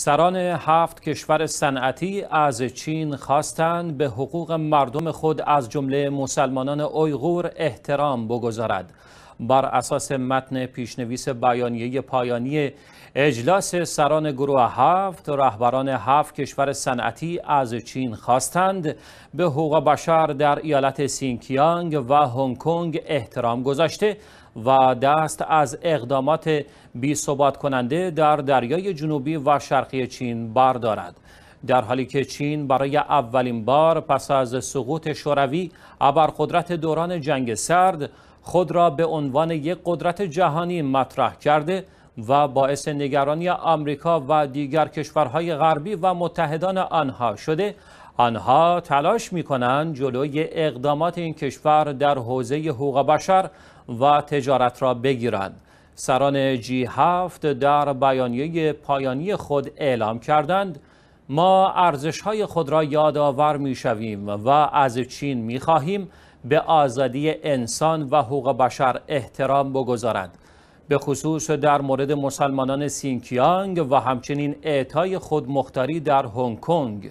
سران هفت کشور صنعتی از چین خواستند به حقوق مردم خود از جمله مسلمانان اویغور احترام بگذارد بر اساس متن پیشنویس بیانیه پایانی اجلاس سران گروه هفت رهبران هفت کشور صنعتی از چین خواستند به حقوق بشر در ایالت سینکیانگ و هنگ کنگ احترام گذاشته و دست از اقدامات بی ثبات کننده در دریای جنوبی و شرقی چین بردارد در حالی که چین برای اولین بار پس از سقوط شوروی ابرقدرت دوران جنگ سرد خود را به عنوان یک قدرت جهانی مطرح کرده و باعث نگرانی آمریکا و دیگر کشورهای غربی و متحدان آنها شده آنها تلاش می کنند جلوی اقدامات این کشور در حوزه حقوق بشر و تجارت را بگیرند سران جی هفت در بیانیه پایانی خود اعلام کردند ما ارزش های خود را یادآور می شویم و از چین می خواهیم به آزادی انسان و حقوق بشر احترام بگذارند به خصوص در مورد مسلمانان سینکیانگ و همچنین اعطای مختاری در هنگ کنگ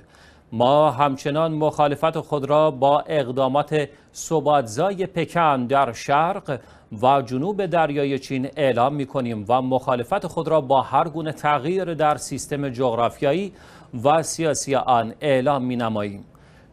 ما همچنان مخالفت خود را با اقدامات ثباتزای پکن در شرق و جنوب دریای چین اعلام می کنیم و مخالفت خود را با هر گونه تغییر در سیستم جغرافیایی و سیاسی آن اعلام می نماییم.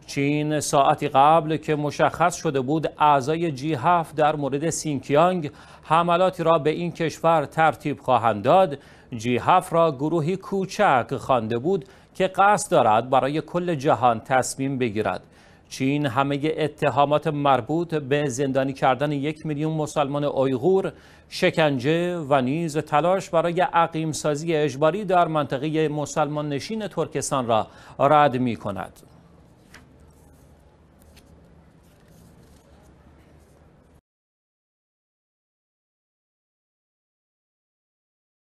چین ساعتی قبل که مشخص شده بود اعضای جی 7 در مورد سینکیانگ حملاتی را به این کشور ترتیب خواهند داد جی 7 را گروهی کوچک خوانده بود که قصد دارد برای کل جهان تصمیم بگیرد چین همه اتهامات مربوط به زندانی کردن یک میلیون مسلمان اویغور، شکنجه و نیز تلاش برای سازی اجباری در منطقه مسلمان نشین ترکستان را رد می کند.